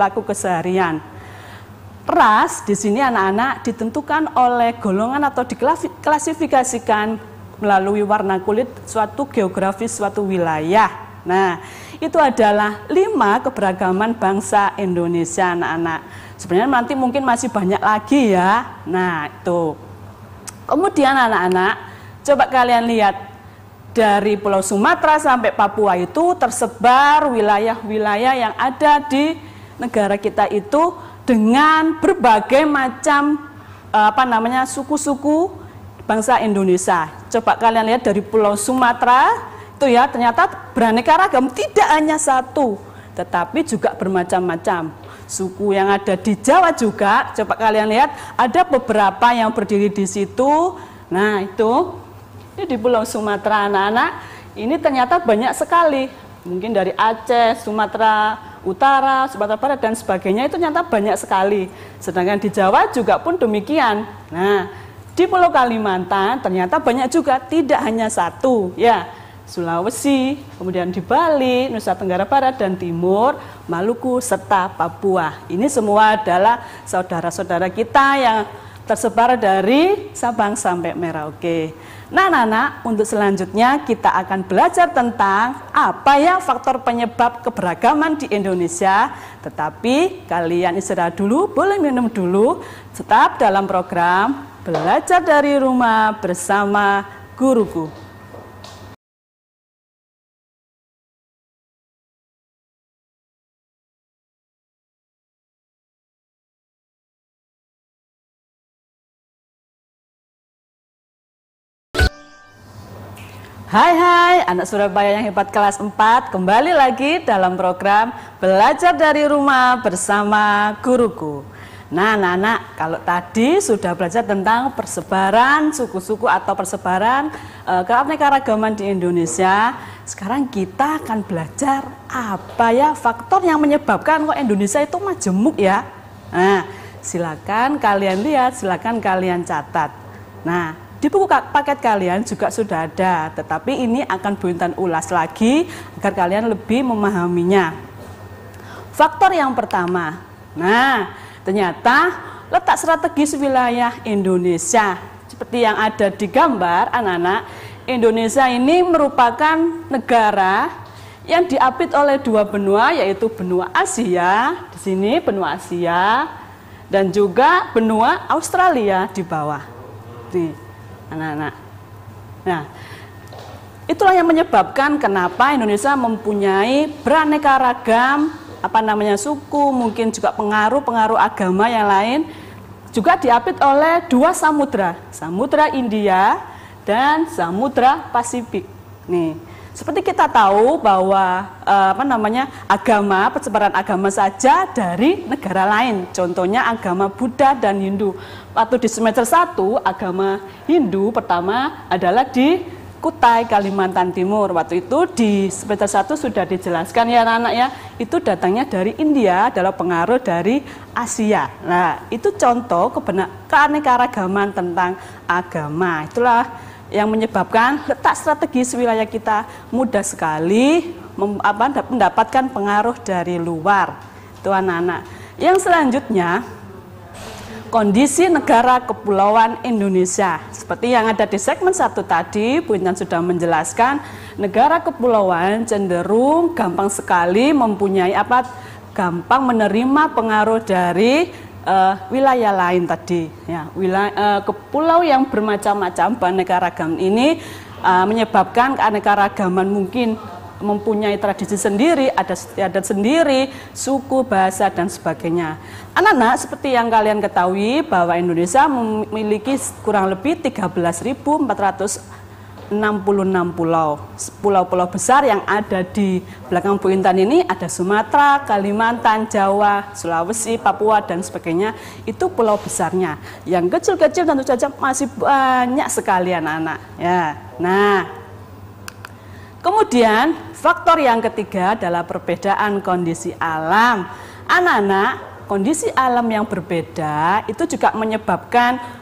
laku keseharian. Ras di sini anak-anak ditentukan oleh golongan atau diklasifikasikan melalui warna kulit suatu geografis suatu wilayah. Nah, itu adalah lima keberagaman bangsa Indonesia anak-anak. Sebenarnya nanti mungkin masih banyak lagi ya. Nah, itu. Kemudian anak-anak, coba kalian lihat dari Pulau Sumatera sampai Papua itu tersebar wilayah-wilayah yang ada di negara kita itu dengan berbagai macam eh, apa namanya suku-suku bangsa Indonesia. Coba kalian lihat dari Pulau Sumatera itu ya ternyata beraneka ragam tidak hanya satu tetapi juga bermacam-macam. Suku yang ada di Jawa juga coba kalian lihat ada beberapa yang berdiri di situ. Nah, itu ini di Pulau Sumatera anak-anak ini ternyata banyak sekali. Mungkin dari Aceh, Sumatera, Utara, Sumatera Barat dan sebagainya itu nyata banyak sekali. Sedangkan di Jawa juga pun demikian. Nah, di Pulau Kalimantan ternyata banyak juga, tidak hanya satu, ya. Sulawesi, kemudian di Bali, Nusa Tenggara Barat dan Timur, Maluku serta Papua. Ini semua adalah saudara-saudara kita yang tersebar dari Sabang sampai Merauke. Nah, Nana, untuk selanjutnya kita akan belajar tentang apa yang faktor penyebab keberagaman di Indonesia. Tetapi kalian istirahat dulu, boleh minum dulu. Tetap dalam program Belajar dari Rumah bersama Guruku. -guru. Hai hai, anak Surabaya yang hebat kelas 4 kembali lagi dalam program Belajar dari Rumah bersama Guruku. Nah anak-anak, kalau tadi sudah belajar tentang persebaran suku-suku atau persebaran e, keanekaragaman di Indonesia, sekarang kita akan belajar apa ya faktor yang menyebabkan kok Indonesia itu majemuk ya. Nah, silakan kalian lihat, silakan kalian catat. Nah, di buku paket kalian juga sudah ada, tetapi ini akan buintan ulas lagi agar kalian lebih memahaminya. Faktor yang pertama, nah ternyata letak strategis wilayah Indonesia. Seperti yang ada di gambar anak-anak, Indonesia ini merupakan negara yang diapit oleh dua benua yaitu benua Asia di sini benua Asia dan juga benua Australia di bawah anak-anak. Nah, itulah yang menyebabkan kenapa Indonesia mempunyai beraneka ragam apa namanya suku, mungkin juga pengaruh-pengaruh agama yang lain juga diapit oleh dua samudra, samudra India dan samudra Pasifik. Nih, seperti kita tahu bahwa eh, apa namanya agama persebaran agama saja dari negara lain. Contohnya agama Buddha dan Hindu. Waktu di semester 1 agama Hindu pertama adalah di Kutai Kalimantan Timur. Waktu itu di semester 1 sudah dijelaskan ya anak-anak ya, itu datangnya dari India adalah pengaruh dari Asia. Nah, itu contoh kebenar keanekaragaman tentang agama. Itulah yang menyebabkan letak strategis wilayah kita mudah sekali mendapatkan pengaruh dari luar. tuan anak-anak. Yang selanjutnya kondisi negara kepulauan Indonesia. Seperti yang ada di segmen satu tadi, Bu Intan sudah menjelaskan, negara kepulauan cenderung gampang sekali mempunyai apa? gampang menerima pengaruh dari uh, wilayah lain tadi ya wilayah uh, ke pulau yang bermacam-macam aneka ragam ini uh, menyebabkan keanekaragaman mungkin mempunyai tradisi sendiri, ada adat sendiri, suku, bahasa dan sebagainya. Anak-anak seperti yang kalian ketahui bahwa Indonesia memiliki kurang lebih 13.400 66 pulau. Pulau-pulau besar yang ada di belakang Bu Intan ini ada Sumatera, Kalimantan, Jawa, Sulawesi, Papua dan sebagainya. Itu pulau besarnya. Yang kecil-kecil tentu saja masih banyak sekali anak-anak ya. Nah, kemudian faktor yang ketiga adalah perbedaan kondisi alam. Anak-anak kondisi alam yang berbeda itu juga menyebabkan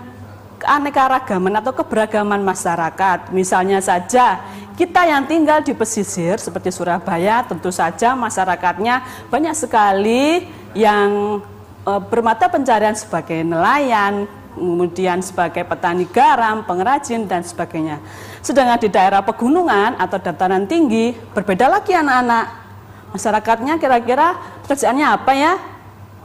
keanekaragaman atau keberagaman masyarakat. Misalnya saja kita yang tinggal di pesisir seperti Surabaya tentu saja masyarakatnya banyak sekali yang e, bermata pencarian sebagai nelayan, kemudian sebagai petani garam, pengrajin dan sebagainya. Sedangkan di daerah pegunungan atau dataran tinggi berbeda lagi anak-anak. Masyarakatnya kira-kira kerjaannya apa ya?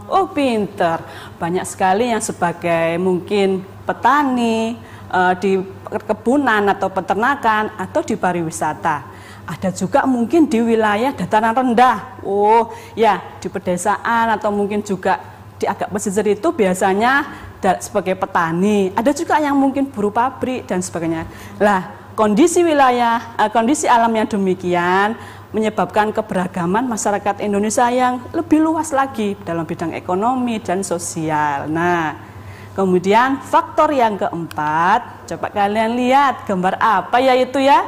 Oh pinter, banyak sekali yang sebagai mungkin petani uh, di kebunan atau peternakan atau di pariwisata. Ada juga mungkin di wilayah dataran rendah. Oh, ya, di pedesaan atau mungkin juga di agak pesisir itu biasanya sebagai petani. Ada juga yang mungkin buruh pabrik dan sebagainya. Lah, kondisi wilayah, eh, kondisi alam yang demikian menyebabkan keberagaman masyarakat Indonesia yang lebih luas lagi dalam bidang ekonomi dan sosial. Nah, kemudian faktor yang keempat, coba kalian lihat gambar apa ya itu ya?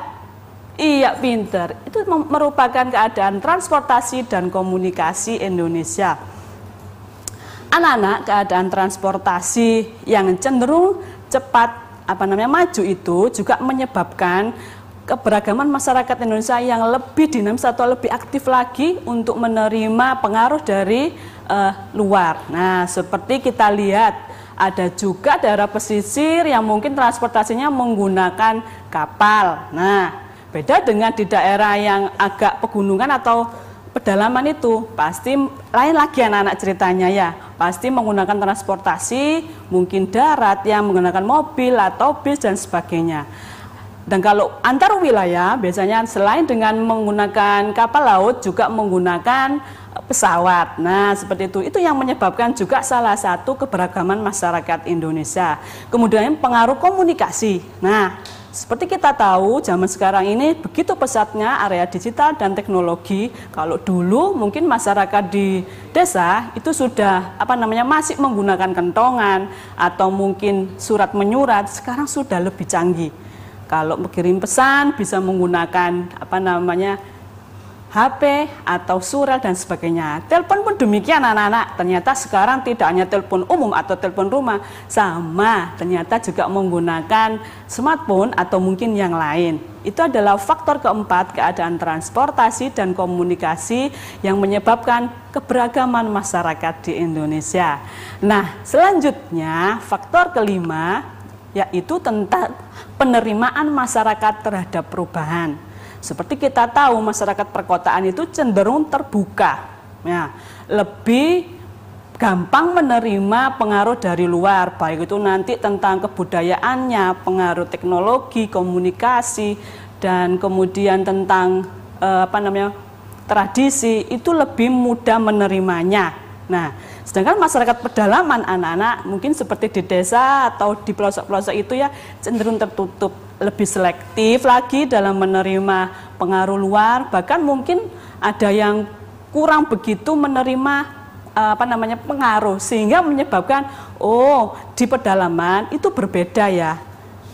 Iya, pinter. Itu merupakan keadaan transportasi dan komunikasi Indonesia. Anak-anak keadaan transportasi yang cenderung cepat apa namanya maju itu juga menyebabkan keberagaman masyarakat Indonesia yang lebih dinamis atau lebih aktif lagi untuk menerima pengaruh dari uh, luar. Nah, seperti kita lihat ada juga daerah pesisir yang mungkin transportasinya menggunakan kapal. Nah, beda dengan di daerah yang agak pegunungan atau pedalaman itu pasti lain lagi anak-anak ceritanya ya pasti menggunakan transportasi mungkin darat yang menggunakan mobil atau bis dan sebagainya dan kalau antar wilayah biasanya selain dengan menggunakan kapal laut juga menggunakan eh, pesawat. Nah, seperti itu. Itu yang menyebabkan juga salah satu keberagaman masyarakat Indonesia. Kemudian pengaruh komunikasi. Nah, seperti kita tahu, zaman sekarang ini begitu pesatnya area digital dan teknologi. Kalau dulu mungkin masyarakat di desa itu sudah apa namanya masih menggunakan kentongan atau mungkin surat menyurat. Sekarang sudah lebih canggih. Kalau mengirim pesan bisa menggunakan apa namanya HP atau surat dan sebagainya. Telepon pun demikian anak-anak. Ternyata sekarang tidak hanya telepon umum atau telepon rumah, sama ternyata juga menggunakan smartphone atau mungkin yang lain. Itu adalah faktor keempat keadaan transportasi dan komunikasi yang menyebabkan keberagaman masyarakat di Indonesia. Nah, selanjutnya faktor kelima yaitu tentang penerimaan masyarakat terhadap perubahan. Seperti kita tahu masyarakat perkotaan itu cenderung terbuka, ya, lebih gampang menerima pengaruh dari luar, baik itu nanti tentang kebudayaannya, pengaruh teknologi, komunikasi, dan kemudian tentang eh, apa namanya tradisi itu lebih mudah menerimanya. Nah, Sedangkan masyarakat pedalaman anak-anak mungkin seperti di desa atau di pelosok-pelosok itu ya cenderung tertutup, lebih selektif lagi dalam menerima pengaruh luar, bahkan mungkin ada yang kurang begitu menerima eh, apa namanya pengaruh sehingga menyebabkan oh di pedalaman itu berbeda ya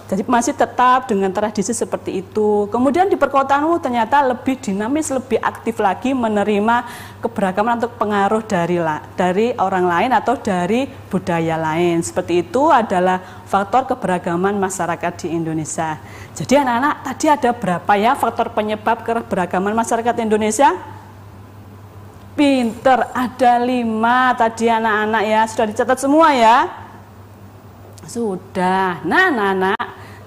jadi masih tetap dengan tradisi seperti itu. Kemudian di perkotaan oh, ternyata lebih dinamis, lebih aktif lagi menerima keberagaman untuk pengaruh dari dari orang lain atau dari budaya lain. Seperti itu adalah faktor keberagaman masyarakat di Indonesia. Jadi anak-anak tadi ada berapa ya faktor penyebab keberagaman masyarakat Indonesia? Pinter, ada lima tadi anak-anak ya. Sudah dicatat semua ya? Sudah. Nah, anak-anak,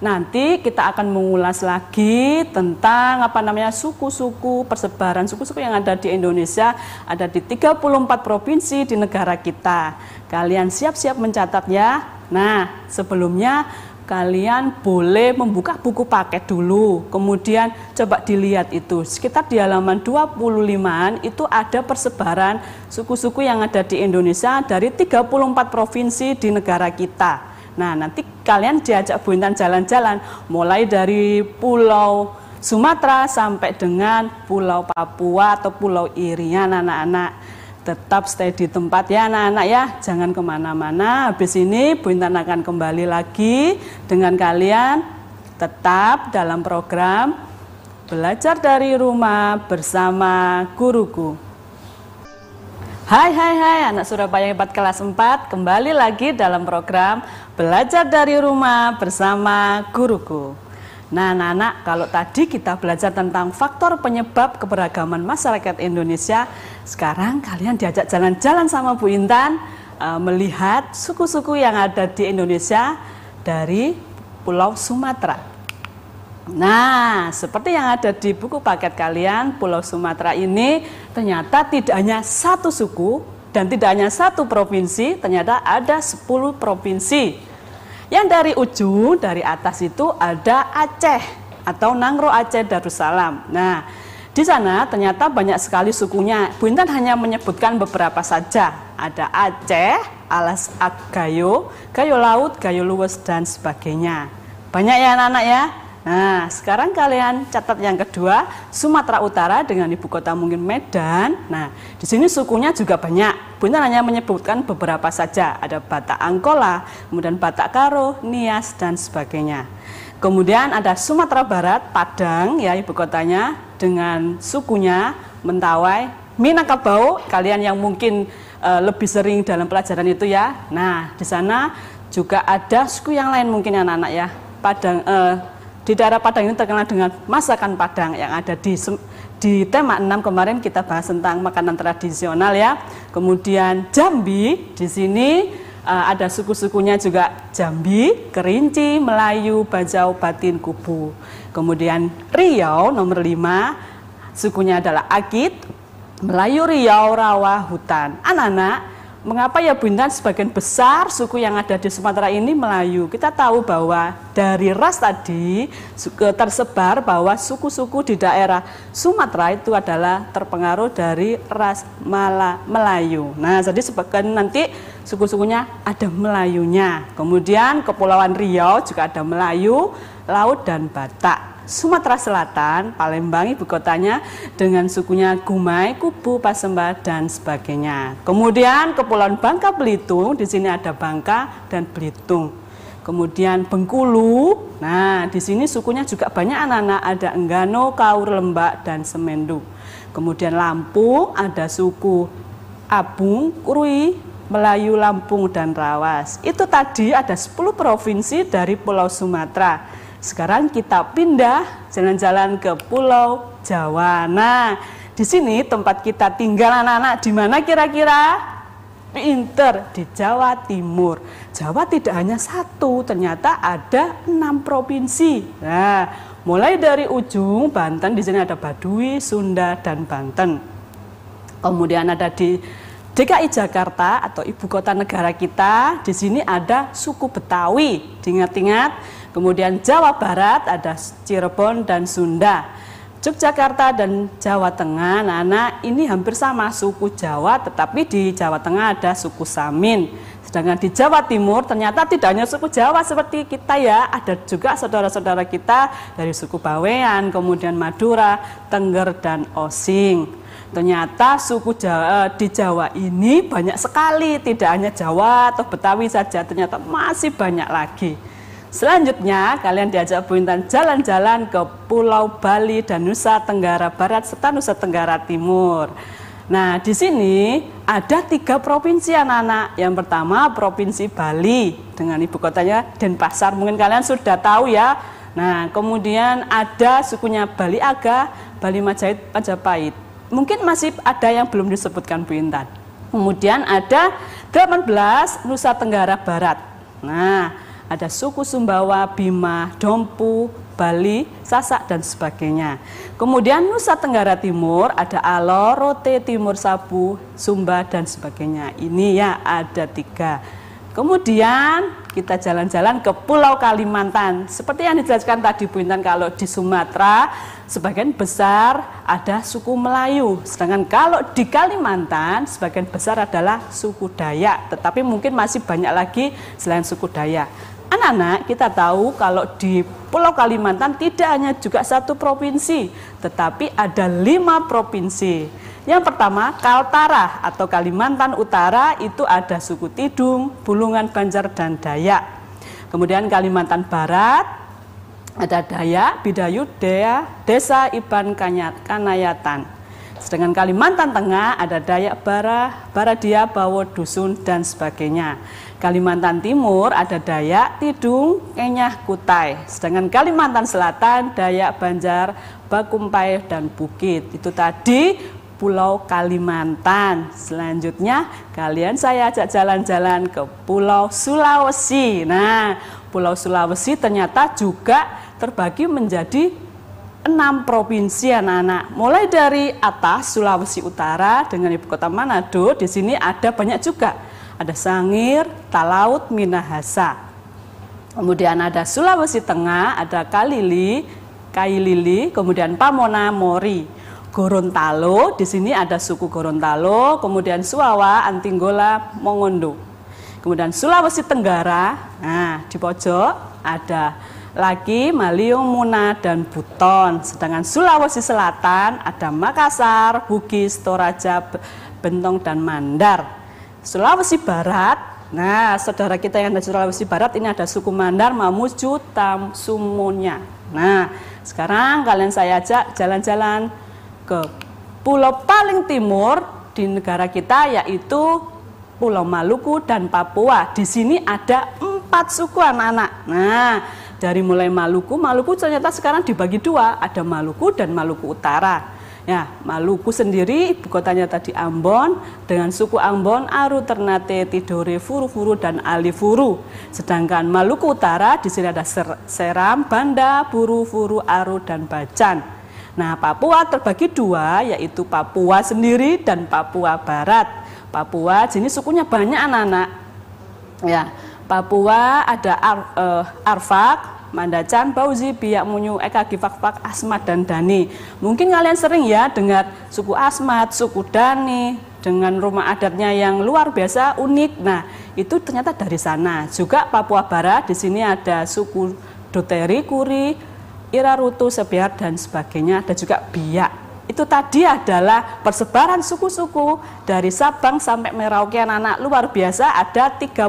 Nanti kita akan mengulas lagi tentang apa namanya suku-suku, persebaran suku-suku yang ada di Indonesia, ada di 34 provinsi di negara kita. Kalian siap-siap mencatatnya. Nah, sebelumnya kalian boleh membuka buku paket dulu. Kemudian coba dilihat itu. Sekitar di halaman 25-an itu ada persebaran suku-suku yang ada di Indonesia dari 34 provinsi di negara kita. Nah, nanti kalian diajak Bu Intan jalan-jalan mulai dari pulau Sumatera sampai dengan pulau Papua atau pulau Irian anak-anak. Tetap stay di tempat ya anak-anak ya, jangan kemana-mana. Habis ini Bu Intan akan kembali lagi dengan kalian tetap dalam program Belajar dari Rumah bersama Guruku. Hai hai hai anak Surabaya hebat kelas 4 kembali lagi dalam program Belajar dari Rumah bersama guruku. Nah anak-anak kalau tadi kita belajar tentang faktor penyebab keberagaman masyarakat Indonesia Sekarang kalian diajak jalan-jalan sama Bu Intan eh, Melihat suku-suku yang ada di Indonesia dari Pulau Sumatera Nah, seperti yang ada di buku paket kalian, Pulau Sumatera ini ternyata tidak hanya satu suku dan tidak hanya satu provinsi, ternyata ada 10 provinsi. Yang dari ujung, dari atas itu ada Aceh atau Nangro Aceh Darussalam. Nah, di sana ternyata banyak sekali sukunya. Bu Intan hanya menyebutkan beberapa saja. Ada Aceh, Alas Agayo, Gayo Laut, Gayo Luwes, dan sebagainya. Banyak ya anak-anak ya. Nah, sekarang kalian catat yang kedua, Sumatera Utara dengan ibu kota mungkin Medan. Nah, di sini sukunya juga banyak. Bunda hanya menyebutkan beberapa saja. Ada Batak Angkola, kemudian Batak Karo, Nias, dan sebagainya. Kemudian ada Sumatera Barat, Padang, ya ibu kotanya, dengan sukunya Mentawai, Minangkabau. Kalian yang mungkin e, lebih sering dalam pelajaran itu ya. Nah, di sana juga ada suku yang lain mungkin anak-anak ya. Padang, eh, di daerah Padang ini terkenal dengan masakan Padang yang ada di di tema 6 kemarin kita bahas tentang makanan tradisional ya. Kemudian Jambi di sini eh, ada suku-sukunya juga Jambi, Kerinci, Melayu, Bajau, Batin, Kubu. Kemudian Riau nomor 5 sukunya adalah Akit, Melayu, Riau, Rawa, Hutan. Anak-anak Mengapa ya Bintan sebagian besar suku yang ada di Sumatera ini Melayu? Kita tahu bahwa dari ras tadi tersebar bahwa suku-suku di daerah Sumatera itu adalah terpengaruh dari ras Mala, Melayu. Nah, jadi sebagian nanti suku-sukunya ada Melayunya. Kemudian Kepulauan Riau juga ada Melayu, Laut dan Batak. Sumatera Selatan, Palembang ibu kotanya dengan sukunya Gumai, Kubu, Pasemba dan sebagainya. Kemudian Kepulauan Bangka Belitung, di sini ada Bangka dan Belitung. Kemudian Bengkulu, nah di sini sukunya juga banyak anak-anak, ada Enggano, Kaur, Lembak dan Semendu. Kemudian Lampung ada suku Abung, Krui, Melayu, Lampung, dan Rawas. Itu tadi ada 10 provinsi dari Pulau Sumatera. Sekarang kita pindah jalan-jalan ke Pulau Jawa. Nah, di sini tempat kita tinggal anak-anak di mana kira-kira? Pinter di Jawa Timur. Jawa tidak hanya satu, ternyata ada enam provinsi. Nah, mulai dari ujung Banten di sini ada Baduy, Sunda dan Banten. Kemudian ada di DKI Jakarta atau ibu kota negara kita, di sini ada suku Betawi. Diingat-ingat, Kemudian Jawa Barat ada Cirebon dan Sunda. Yogyakarta dan Jawa Tengah, Nah, nah, ini hampir sama suku Jawa, tetapi di Jawa Tengah ada suku Samin. Sedangkan di Jawa Timur ternyata tidak hanya suku Jawa seperti kita ya, ada juga saudara-saudara kita dari suku Bawean, kemudian Madura, Tengger, dan Osing. Ternyata suku Jawa, eh, di Jawa ini banyak sekali, tidak hanya Jawa atau Betawi saja, ternyata masih banyak lagi. Selanjutnya, kalian diajak Bu Intan jalan-jalan ke Pulau Bali dan Nusa Tenggara Barat serta Nusa Tenggara Timur. Nah, di sini ada tiga provinsi anak-anak. Yang pertama Provinsi Bali dengan ibu kotanya Denpasar. Mungkin kalian sudah tahu ya. Nah, kemudian ada sukunya Bali Aga, Bali Majahit, Majapahit. Mungkin masih ada yang belum disebutkan Bu Intan. Kemudian ada 18 Nusa Tenggara Barat. Nah, ada suku Sumbawa, Bima, Dompu, Bali, Sasak dan sebagainya. Kemudian Nusa Tenggara Timur ada Alor, Rote, Timur Sabu, Sumba dan sebagainya. Ini ya ada tiga. Kemudian kita jalan-jalan ke Pulau Kalimantan. Seperti yang dijelaskan tadi Bu Intan kalau di Sumatera sebagian besar ada suku Melayu. Sedangkan kalau di Kalimantan sebagian besar adalah suku Dayak. Tetapi mungkin masih banyak lagi selain suku Dayak. Anak-anak, kita tahu kalau di Pulau Kalimantan tidak hanya juga satu provinsi, tetapi ada lima provinsi. Yang pertama, Kaltara atau Kalimantan Utara itu ada suku Tidung, Bulungan, Banjar, dan Dayak. Kemudian Kalimantan Barat, ada Dayak, Bidayu, Dea, Desa Iban Kanyat, Kanayatan. Sedangkan Kalimantan Tengah ada Dayak Bara, Baradia, Bawo, Dusun, dan sebagainya. Kalimantan Timur ada Dayak, Tidung, Kenyah, Kutai. Sedangkan Kalimantan Selatan, Dayak, Banjar, Bakumpai, dan Bukit. Itu tadi Pulau Kalimantan. Selanjutnya kalian saya ajak jalan-jalan ke Pulau Sulawesi. Nah, Pulau Sulawesi ternyata juga terbagi menjadi enam provinsi anak-anak. Mulai dari atas Sulawesi Utara dengan ibu kota Manado, di sini ada banyak juga ada Sangir, Talaut, Minahasa. Kemudian ada Sulawesi Tengah, ada Kalili, Kailili, kemudian Pamona, Mori. Gorontalo, di sini ada suku Gorontalo, kemudian Suawa, Antinggola, Mongondo. Kemudian Sulawesi Tenggara, nah di pojok ada Laki, Maliung, Muna, dan Buton. Sedangkan Sulawesi Selatan ada Makassar, Bugis, Toraja, Bentong, dan Mandar. Sulawesi Barat Nah, saudara kita yang dari di Sulawesi Barat ini ada suku Mandar, Mamuju, Sumunya. Nah, sekarang kalian saya ajak jalan-jalan ke pulau paling timur di negara kita yaitu Pulau Maluku dan Papua. Di sini ada empat suku anak-anak. Nah, dari mulai Maluku, Maluku ternyata sekarang dibagi dua, ada Maluku dan Maluku Utara. Ya, Maluku sendiri ibu kotanya tadi Ambon dengan suku Ambon, Aru, Ternate, Tidore, Furu-Furu dan Alifuru. Sedangkan Maluku Utara di sini ada Ser Seram, Banda, Buru, Furu, Aru dan Bacan. Nah, Papua terbagi dua yaitu Papua sendiri dan Papua Barat. Papua jenis sukunya banyak anak-anak. Ya, Papua ada Ar, eh, Arfak, Mandacan, Bauzi, Biak Munyu, Eka gifak Asmat, dan Dani. Mungkin kalian sering ya dengar suku Asmat, suku Dani, dengan rumah adatnya yang luar biasa unik. Nah, itu ternyata dari sana. Juga Papua Barat, di sini ada suku Doteri, Kuri, Irarutu, Sebiar, dan sebagainya. Ada juga Biak itu tadi adalah persebaran suku-suku dari Sabang sampai Merauke anak-anak luar biasa ada 34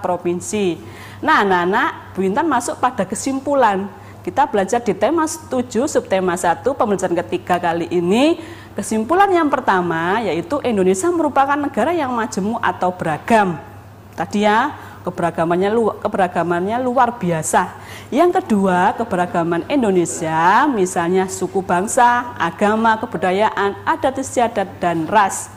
provinsi. Nah anak-anak Bu Intan masuk pada kesimpulan kita belajar di tema 7 subtema 1 pembelajaran ketiga kali ini kesimpulan yang pertama yaitu Indonesia merupakan negara yang majemuk atau beragam tadi ya keberagamannya lu, keberagamannya luar biasa. Yang kedua, keberagaman Indonesia, misalnya suku bangsa, agama, kebudayaan, adat istiadat dan ras.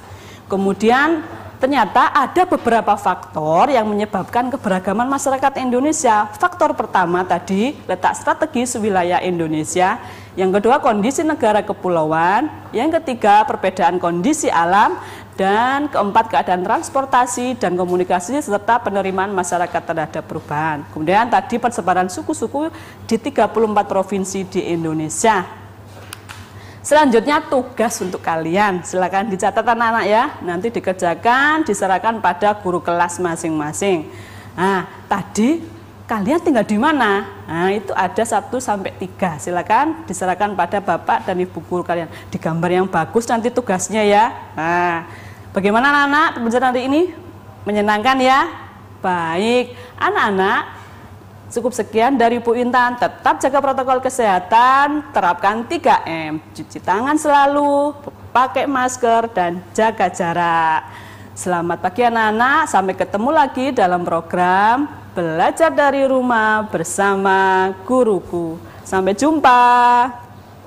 Kemudian ternyata ada beberapa faktor yang menyebabkan keberagaman masyarakat Indonesia. Faktor pertama tadi letak strategis wilayah Indonesia, yang kedua kondisi negara kepulauan, yang ketiga perbedaan kondisi alam, dan keempat keadaan transportasi dan komunikasi serta penerimaan masyarakat terhadap perubahan. Kemudian tadi persebaran suku-suku di 34 provinsi di Indonesia. Selanjutnya tugas untuk kalian, silakan dicatat anak-anak ya, nanti dikerjakan, diserahkan pada guru kelas masing-masing. Nah, tadi kalian tinggal di mana? Nah, itu ada 1 sampai tiga. Silakan diserahkan pada Bapak dan Ibu guru kalian. Di gambar yang bagus nanti tugasnya ya. Nah, Bagaimana anak-anak pembelajaran hari ini? Menyenangkan ya? Baik, anak-anak Cukup sekian dari Bu Intan, tetap jaga protokol kesehatan, terapkan 3M, cuci tangan selalu, pakai masker, dan jaga jarak. Selamat pagi anak-anak, sampai ketemu lagi dalam program Belajar dari Rumah bersama Guruku. Sampai jumpa.